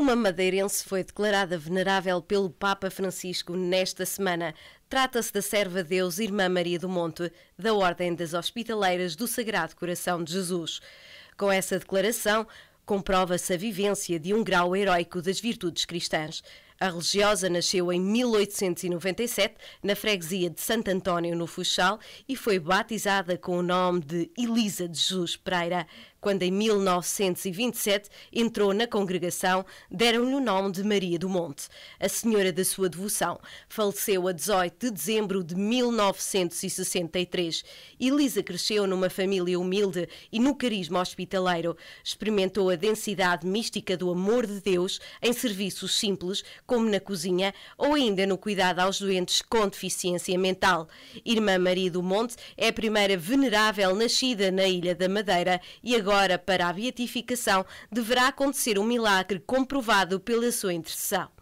Uma madeirense foi declarada venerável pelo Papa Francisco nesta semana. Trata-se da serva Deus Irmã Maria do Monte, da Ordem das Hospitaleiras do Sagrado Coração de Jesus. Com essa declaração, comprova-se a vivência de um grau heróico das virtudes cristãs. A religiosa nasceu em 1897 na freguesia de Santo António, no Funchal, e foi batizada com o nome de Elisa de Jesus Pereira. Quando em 1927 entrou na congregação, deram-lhe o nome de Maria do Monte, a senhora da sua devoção. Faleceu a 18 de dezembro de 1963. Elisa cresceu numa família humilde e no carisma hospitaleiro. Experimentou a densidade mística do amor de Deus em serviços simples, como na cozinha ou ainda no cuidado aos doentes com deficiência mental. Irmã Maria do Monte é a primeira venerável nascida na Ilha da Madeira e agora, para a beatificação, deverá acontecer um milagre comprovado pela sua intercessão.